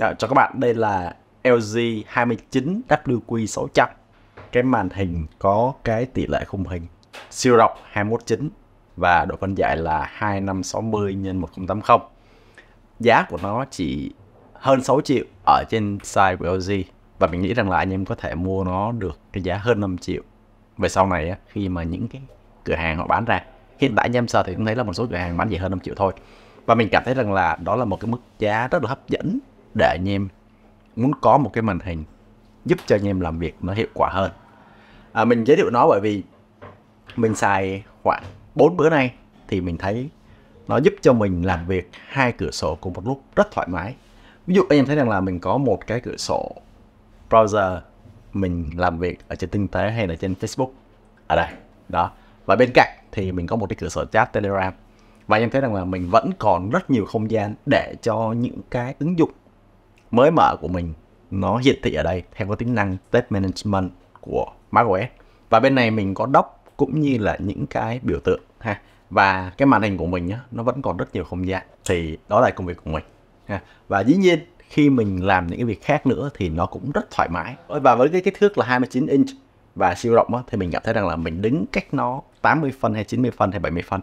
À, chào các bạn, đây là LG 29WQ600 Cái màn hình có cái tỷ lệ khung hình siêu rộng 219 và độ phân giải là 2560 x 1080 Giá của nó chỉ hơn 6 triệu ở trên site của LG và mình nghĩ rằng là anh em có thể mua nó được cái giá hơn 5 triệu về sau này khi mà những cái cửa hàng họ bán ra hiện tại anh em sợ thì cũng thấy là một số cửa hàng bán chỉ hơn 5 triệu thôi và mình cảm thấy rằng là đó là một cái mức giá rất là hấp dẫn để anh em muốn có một cái màn hình giúp cho anh em làm việc nó hiệu quả hơn à, mình giới thiệu nó bởi vì mình xài khoảng 4 bữa nay thì mình thấy nó giúp cho mình làm việc hai cửa sổ cùng một lúc rất thoải mái ví dụ anh em thấy rằng là mình có một cái cửa sổ browser mình làm việc ở trên tinh tế hay là trên facebook ở à, đây đó và bên cạnh thì mình có một cái cửa sổ chat telegram và anh em thấy rằng là mình vẫn còn rất nhiều không gian để cho những cái ứng dụng mới mở của mình nó hiển thị ở đây theo cái tính năng State Management của macOS và bên này mình có dock cũng như là những cái biểu tượng ha và cái màn hình của mình nhá, nó vẫn còn rất nhiều không gian thì đó là công việc của mình ha. và dĩ nhiên khi mình làm những cái việc khác nữa thì nó cũng rất thoải mái và với cái kích thước là 29 inch và siêu rộng á, thì mình cảm thấy rằng là mình đứng cách nó 80 phân hay 90 phân hay 70 phân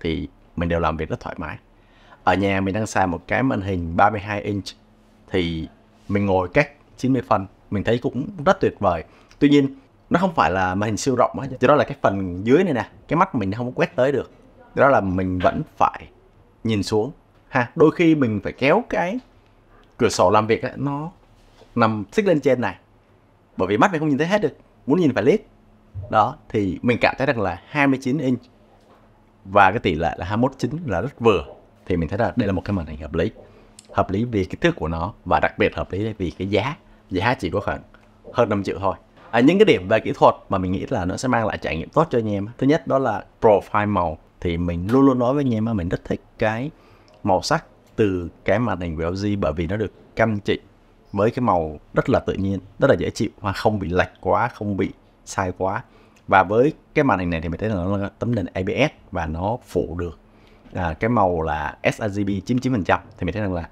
thì mình đều làm việc rất thoải mái ở nhà mình đang xài một cái màn hình 32 inch thì mình ngồi cách 90 phân mình thấy cũng rất tuyệt vời tuy nhiên nó không phải là màn hình siêu rộng hết do đó là cái phần dưới này nè cái mắt mình không quét tới được do đó là mình vẫn phải nhìn xuống ha đôi khi mình phải kéo cái cửa sổ làm việc ấy, nó nằm xích lên trên này bởi vì mắt mình không nhìn thấy hết được muốn nhìn phải liếc đó thì mình cảm thấy rằng là 29 inch và cái tỷ lệ là 21 9 là rất vừa thì mình thấy là đây là một cái màn hình hợp lý hợp lý vì kích thước của nó và đặc biệt hợp lý vì cái giá giá chỉ có khoảng hơn 5 triệu thôi à, những cái điểm về kỹ thuật mà mình nghĩ là nó sẽ mang lại trải nghiệm tốt cho anh em thứ nhất đó là profile màu thì mình luôn luôn nói với anh em mà mình rất thích cái màu sắc từ cái màn hình của LG bởi vì nó được căn chỉnh với cái màu rất là tự nhiên rất là dễ chịu và không bị lệch quá không bị sai quá và với cái màn hình này thì mình thấy là nó là tấm nền ABS và nó phủ được à, cái màu là sRGB 99% thì mình thấy rằng là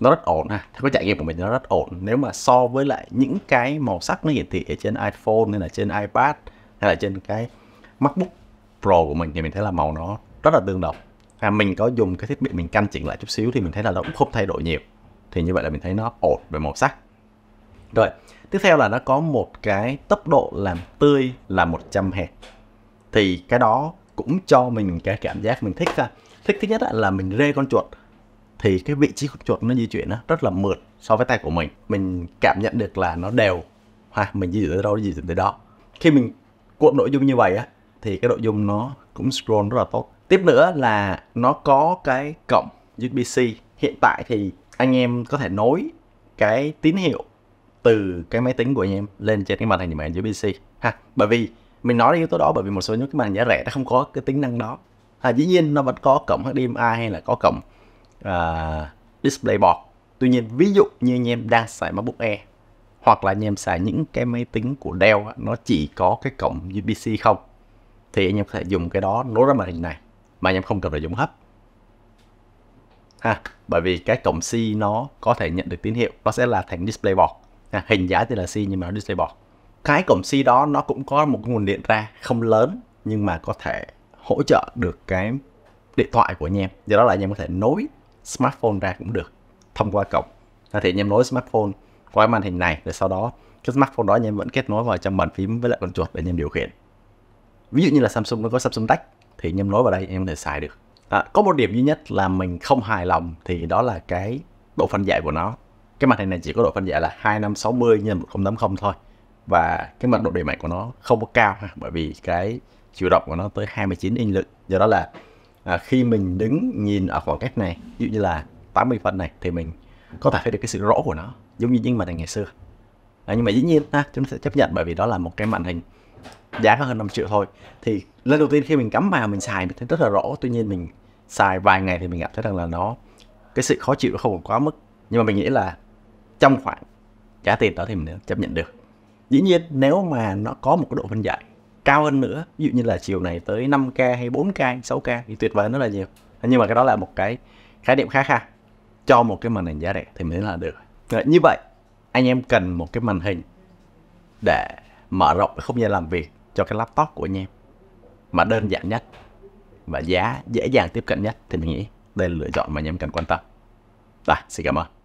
nó rất ổn ha theo cái trải nghiệm của mình nó rất ổn nếu mà so với lại những cái màu sắc nó hiển thị ở trên iPhone hay là trên iPad hay là trên cái MacBook Pro của mình thì mình thấy là màu nó rất là tương đồng à, mình có dùng cái thiết bị mình căn chỉnh lại chút xíu thì mình thấy là nó cũng không thay đổi nhiều thì như vậy là mình thấy nó ổn về màu sắc rồi tiếp theo là nó có một cái tốc độ làm tươi là 100 Hz thì cái đó cũng cho mình cái cảm giác mình thích ra thích thứ nhất là mình rê con chuột thì cái vị trí con chuột nó di chuyển rất là mượt so với tay của mình mình cảm nhận được là nó đều ha mình di chuyển tới đâu nó di chuyển tới đó khi mình cuộn nội dung như vậy á thì cái nội dung nó cũng scroll rất là tốt tiếp nữa là nó có cái cổng USB-C hiện tại thì anh em có thể nối cái tín hiệu từ cái máy tính của anh em lên trên cái màn hình màn USB-C ha bởi vì mình nói yếu tố đó bởi vì một số những cái màn giá rẻ nó không có cái tính năng đó à, dĩ nhiên nó vẫn có cổng HDMI hay là có cổng uh, display board tuy nhiên ví dụ như anh em đang xài MacBook Air hoặc là anh em xài những cái máy tính của Dell nó chỉ có cái cổng USB-C không thì anh em có thể dùng cái đó nối ra màn hình này mà anh em không cần phải dùng hấp ha bởi vì cái cổng C nó có thể nhận được tín hiệu nó sẽ là thành display board ha, hình giá thì là C nhưng mà nó display board cái cổng C đó nó cũng có một nguồn điện ra không lớn nhưng mà có thể hỗ trợ được cái điện thoại của anh em do đó là anh em có thể nối smartphone ra cũng được thông qua cổng Thì thể em nối smartphone qua màn hình này rồi sau đó cái smartphone đó em vẫn kết nối vào trong bàn phím với lại con chuột để em điều khiển ví dụ như là Samsung nó có Samsung Touch thì em nối vào đây em có thể xài được à, có một điểm duy nhất là mình không hài lòng thì đó là cái độ phân giải của nó cái màn hình này chỉ có độ phân giải là 2560 x 1080 thôi và cái mật độ điểm mạnh của nó không có cao ha, bởi vì cái chiều rộng của nó tới 29 inch lực do đó là à, khi mình đứng nhìn ở khoảng cách này ví dụ như là 80 phân này thì mình có thể thấy được cái sự rõ của nó giống như những màn hình ngày xưa à, nhưng mà dĩ nhiên ha, chúng ta sẽ chấp nhận bởi vì đó là một cái màn hình giá có hơn 5 triệu thôi thì lần đầu tiên khi mình cắm vào mình xài mình thấy rất là rõ tuy nhiên mình xài vài ngày thì mình cảm thấy rằng là nó cái sự khó chịu nó không còn quá mức nhưng mà mình nghĩ là trong khoảng giá tiền đó thì mình chấp nhận được dĩ nhiên nếu mà nó có một cái độ phân giải cao hơn nữa ví dụ như là chiều này tới 5k hay 4k 6k thì tuyệt vời rất là nhiều nhưng mà cái đó là một cái khái niệm khá khá cho một cái màn hình giá rẻ thì mới là được Rồi, như vậy anh em cần một cái màn hình để mở rộng cái không gian làm việc cho cái laptop của anh em mà đơn giản nhất và giá dễ dàng tiếp cận nhất thì mình nghĩ đây là lựa chọn mà anh em cần quan tâm. Rồi, xin cảm ơn.